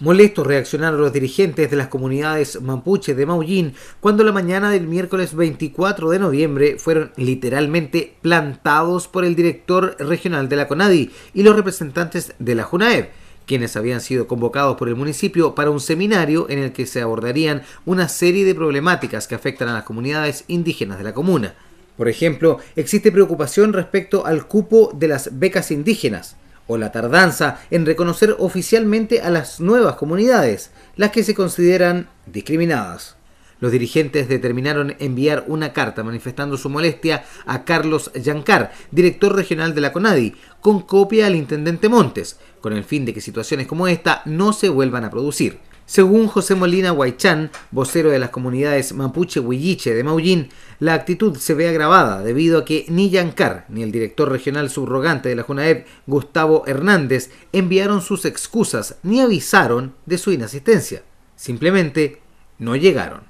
Molestos reaccionaron los dirigentes de las comunidades mapuche de Maullín cuando la mañana del miércoles 24 de noviembre fueron literalmente plantados por el director regional de la CONADI y los representantes de la JUNAEB quienes habían sido convocados por el municipio para un seminario en el que se abordarían una serie de problemáticas que afectan a las comunidades indígenas de la comuna. Por ejemplo, existe preocupación respecto al cupo de las becas indígenas o la tardanza en reconocer oficialmente a las nuevas comunidades, las que se consideran discriminadas. Los dirigentes determinaron enviar una carta manifestando su molestia a Carlos Yancar, director regional de la CONADI, con copia al intendente Montes, con el fin de que situaciones como esta no se vuelvan a producir. Según José Molina Huaychán, vocero de las comunidades mapuche-huilliche de Maullín, la actitud se ve agravada debido a que ni Yancar ni el director regional subrogante de la Junaed, Gustavo Hernández, enviaron sus excusas ni avisaron de su inasistencia. Simplemente no llegaron.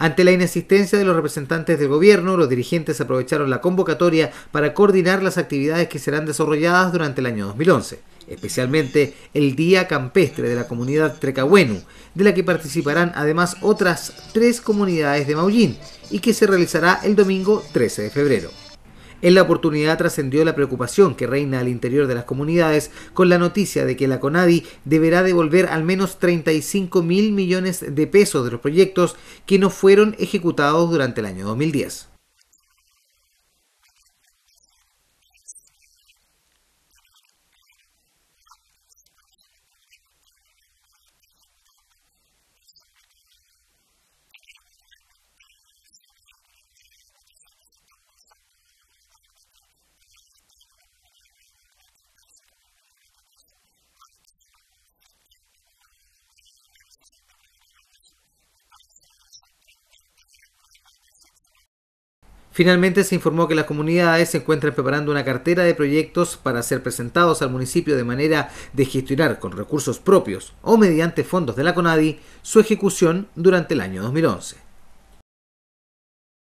Ante la inexistencia de los representantes del gobierno, los dirigentes aprovecharon la convocatoria para coordinar las actividades que serán desarrolladas durante el año 2011 especialmente el Día Campestre de la comunidad Trecahuenu, de la que participarán además otras tres comunidades de Maullín y que se realizará el domingo 13 de febrero. En la oportunidad trascendió la preocupación que reina al interior de las comunidades con la noticia de que la CONADI deberá devolver al menos 35 mil millones de pesos de los proyectos que no fueron ejecutados durante el año 2010. Finalmente se informó que las comunidades se encuentran preparando una cartera de proyectos para ser presentados al municipio de manera de gestionar con recursos propios o mediante fondos de la CONADI su ejecución durante el año 2011.